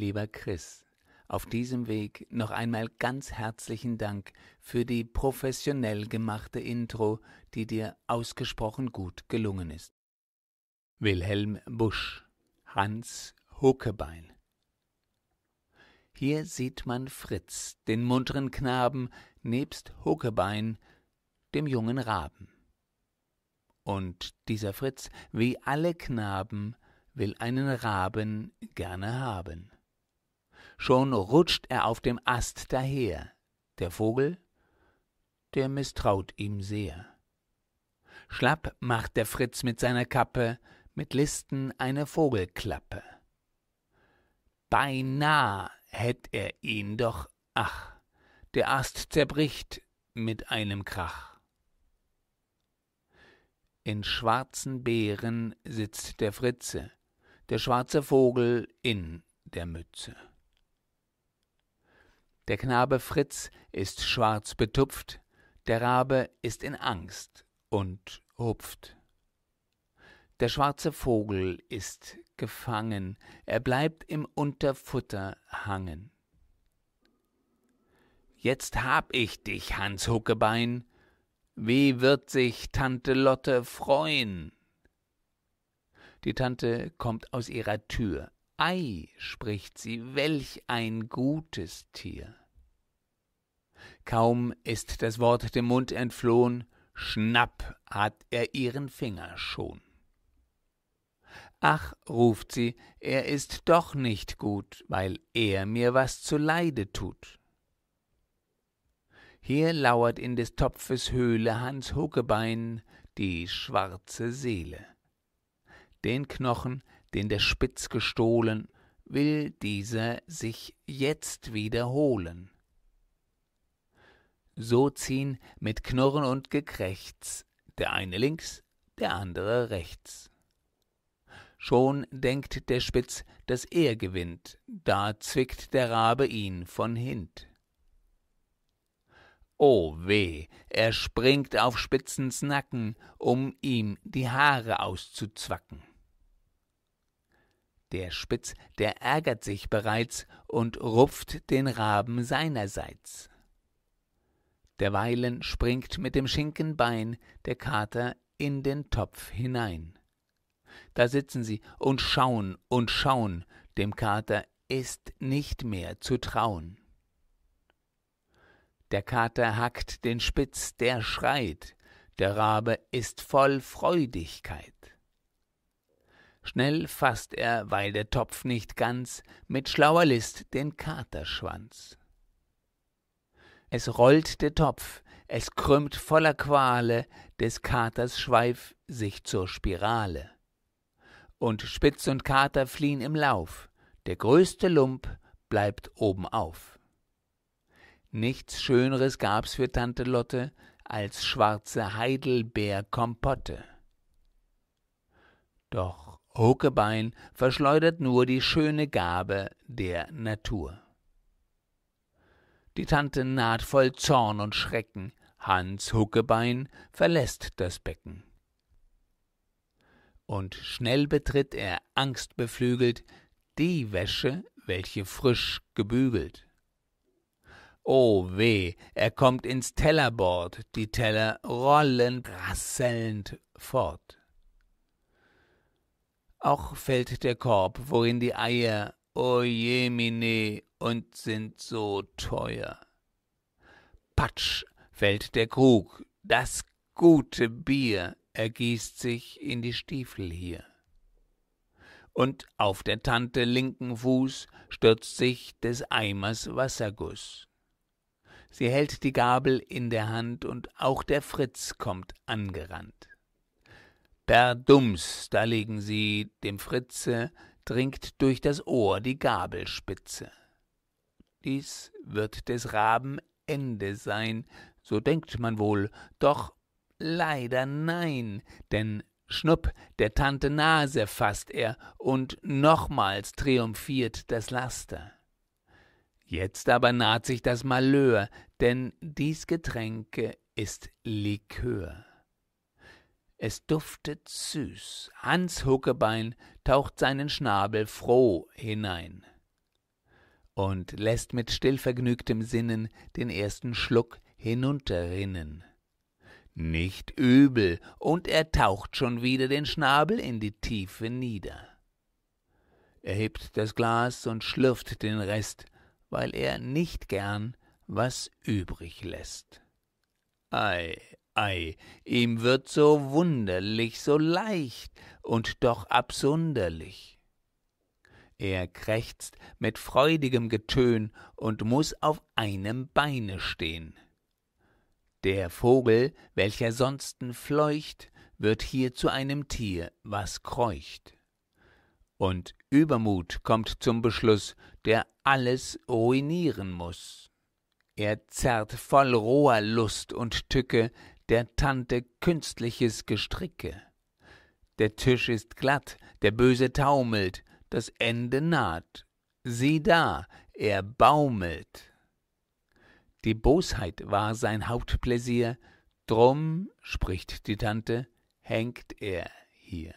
Lieber Chris, auf diesem Weg noch einmal ganz herzlichen Dank für die professionell gemachte Intro, die dir ausgesprochen gut gelungen ist. Wilhelm Busch, Hans Huckebein. Hier sieht man Fritz, den munteren Knaben, nebst Huckebein, dem jungen Raben. Und dieser Fritz, wie alle Knaben, will einen Raben gerne haben. Schon rutscht er auf dem Ast daher. Der Vogel, der misstraut ihm sehr. Schlapp macht der Fritz mit seiner Kappe, mit Listen eine Vogelklappe. Beinah hätt er ihn, doch ach, der Ast zerbricht mit einem Krach. In schwarzen Beeren sitzt der Fritze, der schwarze Vogel in der Mütze. Der Knabe Fritz ist schwarz betupft, der Rabe ist in Angst und hupft. Der schwarze Vogel ist gefangen, er bleibt im Unterfutter hangen. Jetzt hab ich dich, Hans Huckebein, wie wird sich Tante Lotte freuen? Die Tante kommt aus ihrer Tür. Ei, spricht sie, welch ein gutes Tier. Kaum ist das Wort dem Mund entflohn, schnapp hat er ihren Finger schon. Ach, ruft sie, er ist doch nicht gut, weil er mir was zuleide tut. Hier lauert in des Topfes Höhle Hans Huckebein die schwarze Seele. Den Knochen, den der Spitz gestohlen, will dieser sich jetzt wiederholen so ziehen mit Knurren und Gekrächz, der eine links, der andere rechts. Schon denkt der Spitz, dass er gewinnt, da zwickt der Rabe ihn von hint. O oh weh, er springt auf Spitzens Nacken, um ihm die Haare auszuzwacken. Der Spitz, der ärgert sich bereits und rupft den Raben seinerseits derweilen springt mit dem Schinkenbein der Kater in den Topf hinein. Da sitzen sie und schauen und schauen, dem Kater ist nicht mehr zu trauen. Der Kater hackt den Spitz, der schreit, der Rabe ist voll Freudigkeit. Schnell faßt er, weil der Topf nicht ganz, mit schlauer List den Katerschwanz es rollt der Topf, es krümmt voller Quale des Katers Schweif sich zur Spirale. Und Spitz und Kater fliehen im Lauf, der größte Lump bleibt obenauf. Nichts Schönres gab's für Tante Lotte als schwarze Heidelbeerkompotte. Doch Huckebein verschleudert nur die schöne Gabe der Natur. Die Tante naht voll Zorn und Schrecken. Hans Huckebein verlässt das Becken. Und schnell betritt er, angstbeflügelt, die Wäsche, welche frisch gebügelt. Oh weh, er kommt ins Tellerbord, die Teller rollen rasselnd fort. Auch fällt der Korb, worin die Eier Ojemine und sind so teuer. Patsch fällt der Krug, das gute Bier ergießt sich in die Stiefel hier. Und auf der Tante linken Fuß stürzt sich des Eimers Wasserguss. Sie hält die Gabel in der Hand und auch der Fritz kommt angerannt. Berdums, da liegen sie dem Fritze dringt durch das Ohr die Gabelspitze. Dies wird des Raben Ende sein, so denkt man wohl, doch leider nein, denn Schnupp, der Tante Nase fasst er, und nochmals triumphiert das Laster. Jetzt aber naht sich das Malheur, denn dies Getränke ist Likör. Es duftet süß. Hans Huckebein taucht seinen Schnabel froh hinein und lässt mit stillvergnügtem Sinnen den ersten Schluck hinunterrinnen. Nicht übel, und er taucht schon wieder den Schnabel in die Tiefe nieder. Er hebt das Glas und schlürft den Rest, weil er nicht gern was übrig lässt. Ei, Ei, ihm wird so wunderlich, so leicht und doch absunderlich. Er krächzt mit freudigem Getön und muß auf einem Beine stehn. Der Vogel, welcher sonsten fleucht, wird hier zu einem Tier, was kreucht. Und Übermut kommt zum Beschluss, der alles ruinieren muß. Er zerrt voll roher Lust und Tücke der Tante künstliches Gestricke. Der Tisch ist glatt, der Böse taumelt, das Ende naht. Sieh da, er baumelt. Die Bosheit war sein Hauptpläsier, drum, spricht die Tante, hängt er hier.